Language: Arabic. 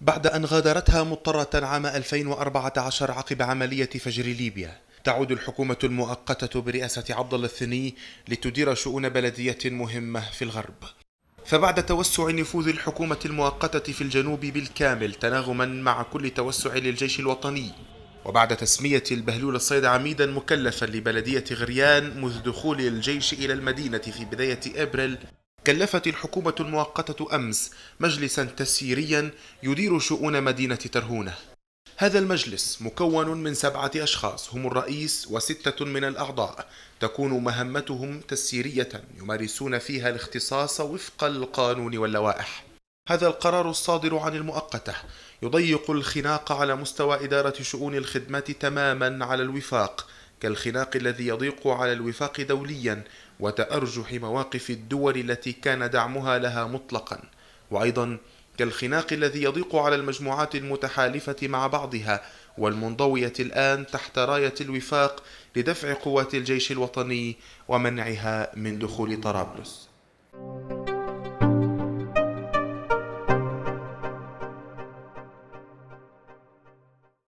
بعد أن غادرتها مضطرة عام 2014 عقب عملية فجر ليبيا تعود الحكومة المؤقتة برئاسة عبد الله الثني لتدير شؤون بلدية مهمة في الغرب فبعد توسع نفوذ الحكومة المؤقتة في الجنوب بالكامل تناغما مع كل توسع للجيش الوطني وبعد تسمية البهلول الصيد عميدا مكلفا لبلدية غريان منذ دخول الجيش إلى المدينة في بداية أبريل كلفت الحكومة المؤقتة أمس مجلسا تسييريا يدير شؤون مدينة ترهونة هذا المجلس مكون من سبعة أشخاص هم الرئيس وستة من الأعضاء تكون مهمتهم تسييرية يمارسون فيها الاختصاص وفق القانون واللوائح هذا القرار الصادر عن المؤقتة يضيق الخناق على مستوى إدارة شؤون الخدمات تماما على الوفاق كالخناق الذي يضيق على الوفاق دوليا وتأرجح مواقف الدول التي كان دعمها لها مطلقا وأيضا كالخناق الذي يضيق على المجموعات المتحالفة مع بعضها والمنضوية الآن تحت راية الوفاق لدفع قوات الجيش الوطني ومنعها من دخول طرابلس